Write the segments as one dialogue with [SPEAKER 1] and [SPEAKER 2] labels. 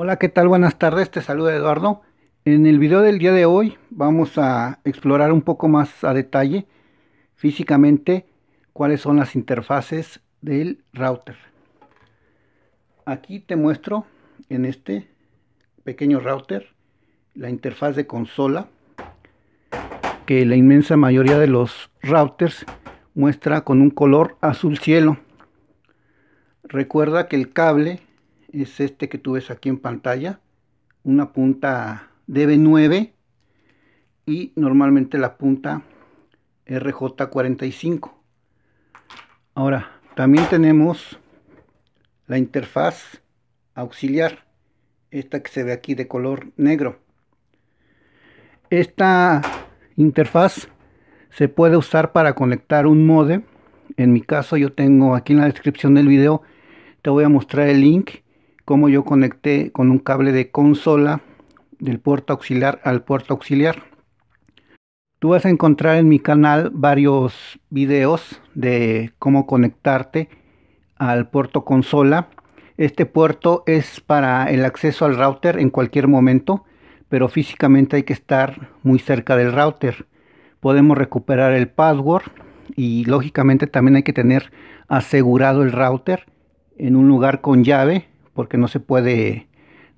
[SPEAKER 1] Hola, ¿qué tal? Buenas tardes, te saluda Eduardo. En el video del día de hoy vamos a explorar un poco más a detalle físicamente cuáles son las interfaces del router. Aquí te muestro en este pequeño router la interfaz de consola que la inmensa mayoría de los routers muestra con un color azul cielo. Recuerda que el cable es este que tú ves aquí en pantalla. Una punta DB9 y normalmente la punta RJ45. Ahora, también tenemos la interfaz auxiliar. Esta que se ve aquí de color negro. Esta interfaz se puede usar para conectar un modem. En mi caso yo tengo aquí en la descripción del video, te voy a mostrar el link cómo yo conecté con un cable de consola del puerto auxiliar al puerto auxiliar. Tú vas a encontrar en mi canal varios videos de cómo conectarte al puerto consola. Este puerto es para el acceso al router en cualquier momento, pero físicamente hay que estar muy cerca del router. Podemos recuperar el password y lógicamente también hay que tener asegurado el router en un lugar con llave porque no se puede,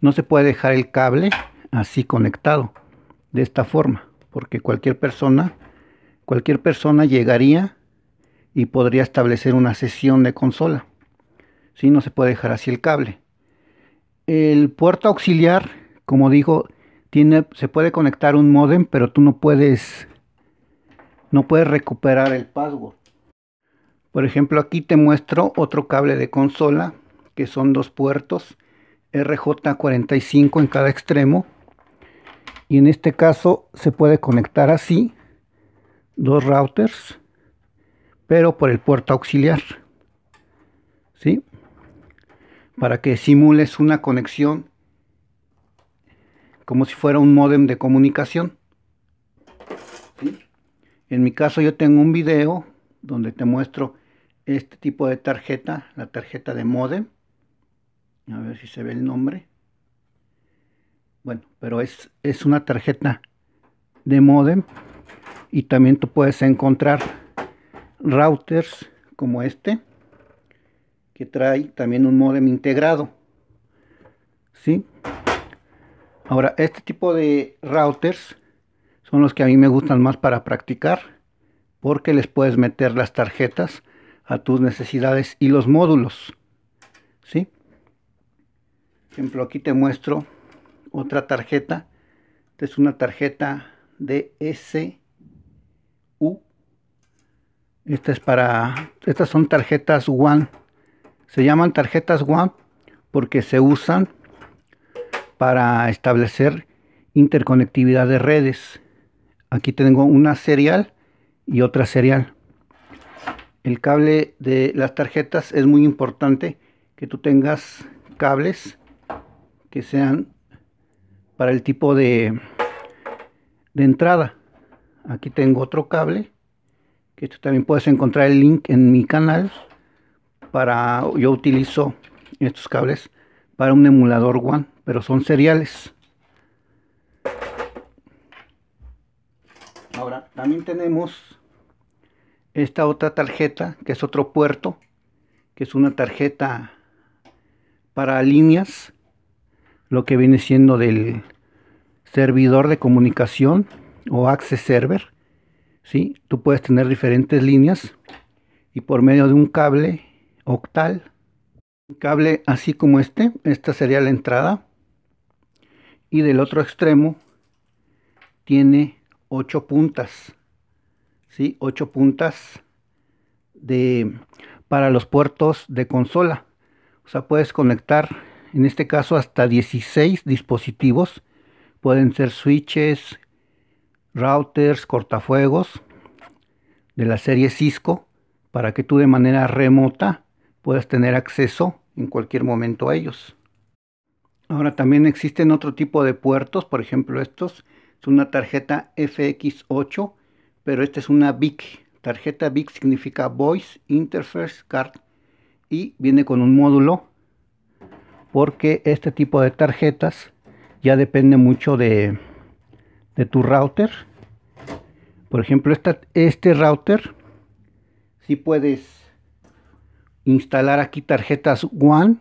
[SPEAKER 1] no se puede dejar el cable así conectado de esta forma, porque cualquier persona, cualquier persona llegaría y podría establecer una sesión de consola. Si no se puede dejar así el cable. El puerto auxiliar, como digo, tiene, se puede conectar un modem, pero tú no puedes, no puedes recuperar el password. Por ejemplo, aquí te muestro otro cable de consola que son dos puertos, RJ45 en cada extremo. Y en este caso se puede conectar así dos routers, pero por el puerto auxiliar. ¿Sí? Para que simules una conexión como si fuera un módem de comunicación. En mi caso yo tengo un video donde te muestro este tipo de tarjeta, la tarjeta de modem. A ver si se ve el nombre. Bueno, pero es, es una tarjeta de modem. Y también tú puedes encontrar routers como este. Que trae también un modem integrado. ¿Sí? Ahora, este tipo de routers son los que a mí me gustan más para practicar porque les puedes meter las tarjetas a tus necesidades y los módulos. ¿Sí? ejemplo, aquí te muestro otra tarjeta. Esta es una tarjeta de SU. Esta es para. Estas son tarjetas One. Se llaman tarjetas One porque se usan para establecer interconectividad de redes. Aquí tengo una serial y otra serial. El cable de las tarjetas es muy importante que tú tengas cables que sean para el tipo de, entrada. Aquí tengo otro cable, que esto también puedes encontrar el link en mi canal. Para, yo utilizo estos cables para un emulador One, pero son seriales. Ahora, también tenemos esta otra tarjeta, que es otro puerto, que es una tarjeta para líneas lo que viene siendo del servidor de comunicación o access server. ¿sí? Tú puedes tener diferentes líneas y por medio de un cable octal, un cable así como este, esta sería la entrada y del otro extremo tiene ocho puntas, ¿sí? 8 puntas de, para los puertos de consola. O sea, puedes conectar en este caso hasta 16 dispositivos. Pueden ser switches, routers, cortafuegos de la serie Cisco para que tú de manera remota puedas tener acceso en cualquier momento a ellos. Ahora también existen otro tipo de puertos, por ejemplo estos, es una tarjeta FX8, pero esta es una BIC. Tarjeta BIC significa Voice Interface Card y viene con un módulo porque este tipo de tarjetas ya depende mucho de, tu router. Por ejemplo, este router, si sí puedes instalar aquí tarjetas One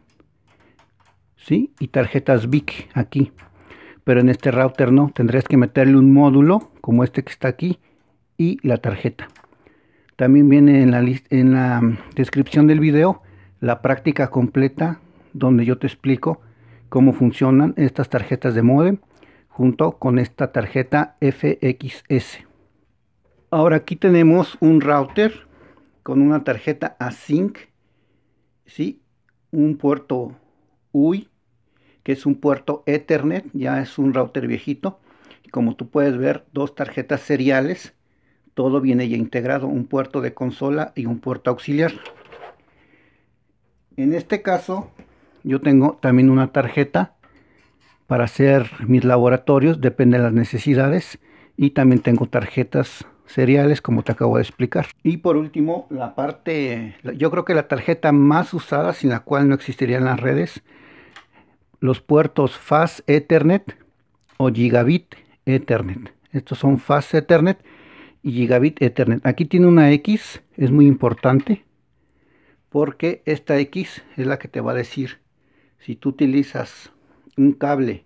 [SPEAKER 1] ¿sí? y tarjetas VIC aquí. Pero en este router no, tendrías que meterle un módulo como este que está aquí y la tarjeta. También viene en la, en la descripción del video la práctica completa donde yo te explico cómo funcionan estas tarjetas de modem junto con esta tarjeta FXS. Ahora aquí tenemos un router con una tarjeta async, ¿sí? un puerto UI, que es un puerto Ethernet, ya es un router viejito. Como tú puedes ver, dos tarjetas seriales, todo viene ya integrado, un puerto de consola y un puerto auxiliar. En este caso, yo tengo también una tarjeta para hacer mis laboratorios, depende de las necesidades. Y también tengo tarjetas seriales, como te acabo de explicar. Y por último, la parte, yo creo que la tarjeta más usada, sin la cual no existirían las redes, los puertos Fast Ethernet o Gigabit Ethernet. Estos son Fast Ethernet y Gigabit Ethernet. Aquí tiene una X, es muy importante, porque esta X es la que te va a decir si tú utilizas un cable,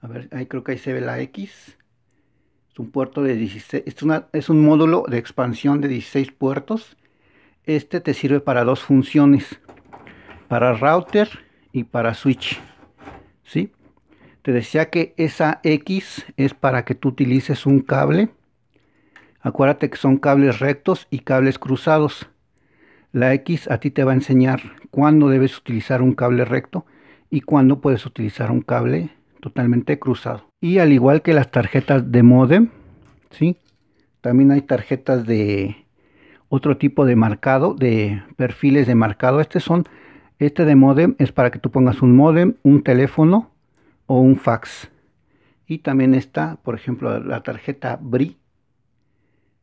[SPEAKER 1] a ver, ahí creo que ahí se ve la X, es un puerto de 16, es, es un módulo de expansión de 16 puertos, este te sirve para dos funciones, para router y para switch, ¿sí? Te decía que esa X es para que tú utilices un cable, acuérdate que son cables rectos y cables cruzados, la X a ti te va a enseñar cuándo debes utilizar un cable recto y cuando puedes utilizar un cable totalmente cruzado. Y al igual que las tarjetas de modem, ¿sí? también hay tarjetas de otro tipo de marcado, de perfiles de marcado. Este, son, este de modem es para que tú pongas un modem, un teléfono o un fax. Y también está, por ejemplo, la tarjeta BRI.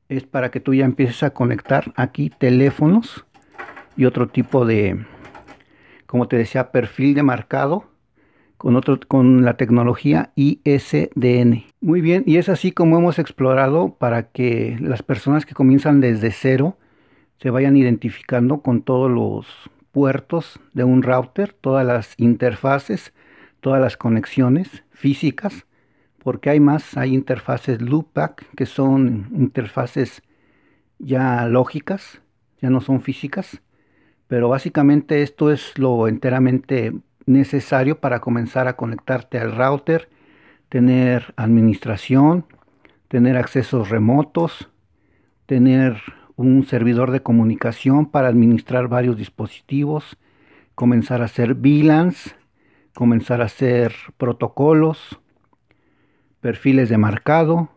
[SPEAKER 1] Es para que tú ya empieces a conectar aquí teléfonos y otro tipo de, como te decía, perfil de marcado con, con la tecnología ISDN. Muy bien, y es así como hemos explorado para que las personas que comienzan desde cero se vayan identificando con todos los puertos de un router, todas las interfaces, todas las conexiones físicas, porque hay más, hay interfaces loopback que son interfaces ya lógicas, ya no son físicas, pero básicamente esto es lo enteramente necesario para comenzar a conectarte al router, tener administración, tener accesos remotos, tener un servidor de comunicación para administrar varios dispositivos, comenzar a hacer VLANs, comenzar a hacer protocolos, perfiles de marcado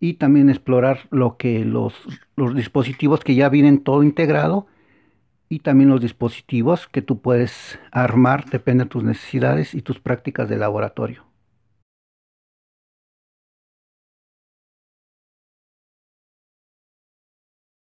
[SPEAKER 1] y también explorar lo que los, los dispositivos que ya vienen todo integrado y también los dispositivos que tú puedes armar, depende de tus necesidades y tus prácticas de laboratorio.